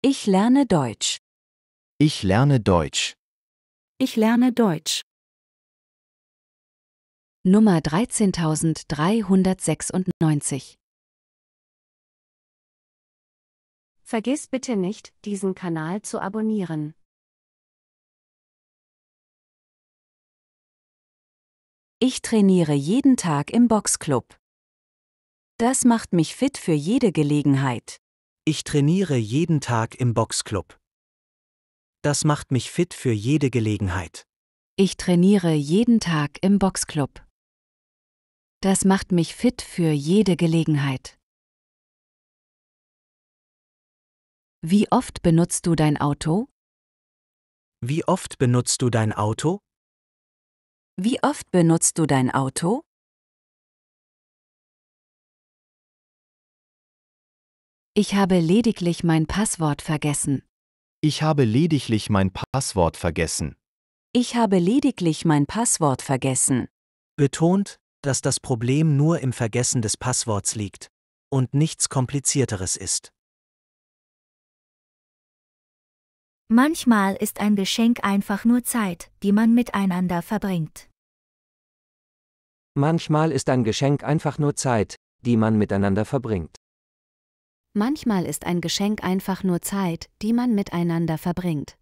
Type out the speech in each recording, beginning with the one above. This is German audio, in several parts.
Ich lerne Deutsch. Ich lerne Deutsch. Ich lerne Deutsch. Nummer 13396. Vergiss bitte nicht, diesen Kanal zu abonnieren. Ich trainiere jeden Tag im Boxclub. Das macht mich fit für jede Gelegenheit. Ich trainiere jeden Tag im Boxclub. Das macht mich fit für jede Gelegenheit. Ich trainiere jeden Tag im Boxclub. Das macht mich fit für jede Gelegenheit. Wie oft benutzt du dein Auto? Wie oft benutzt du dein Auto? Wie oft benutzt du dein Auto? Ich habe lediglich mein Passwort vergessen. Ich habe lediglich mein Passwort vergessen. Ich habe lediglich mein Passwort vergessen. Betont, dass das Problem nur im Vergessen des Passworts liegt und nichts Komplizierteres ist. Manchmal ist ein Geschenk einfach nur Zeit, die man miteinander verbringt. Manchmal ist ein Geschenk einfach nur Zeit, die man miteinander verbringt. Manchmal ist ein Geschenk einfach nur Zeit, die man miteinander verbringt.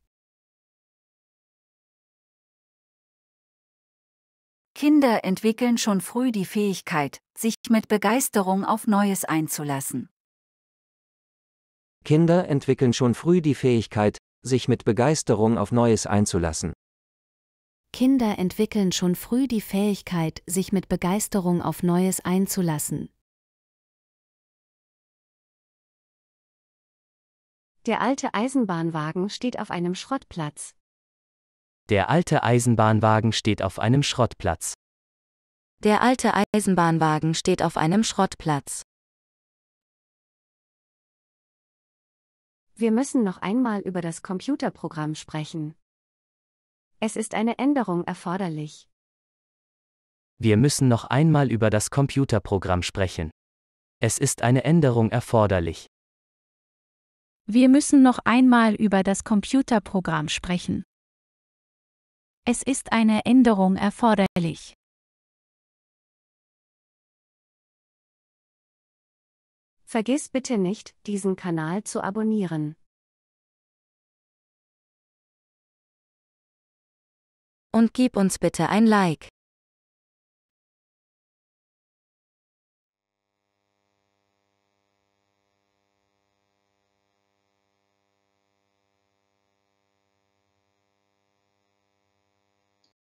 Kinder entwickeln schon früh die Fähigkeit, sich mit Begeisterung auf Neues einzulassen. Kinder entwickeln schon früh die Fähigkeit, sich mit Begeisterung auf Neues einzulassen. Kinder entwickeln schon früh die Fähigkeit, sich mit Begeisterung auf Neues einzulassen, Der alte Eisenbahnwagen steht auf einem Schrottplatz. Der alte Eisenbahnwagen steht auf einem Schrottplatz. Der alte Eisenbahnwagen steht auf einem Schrottplatz. Wir müssen noch einmal über das Computerprogramm sprechen. Es ist eine Änderung erforderlich. Wir müssen noch einmal über das Computerprogramm sprechen. Es ist eine Änderung erforderlich. Wir müssen noch einmal über das Computerprogramm sprechen. Es ist eine Änderung erforderlich. Vergiss bitte nicht, diesen Kanal zu abonnieren. Und gib uns bitte ein Like.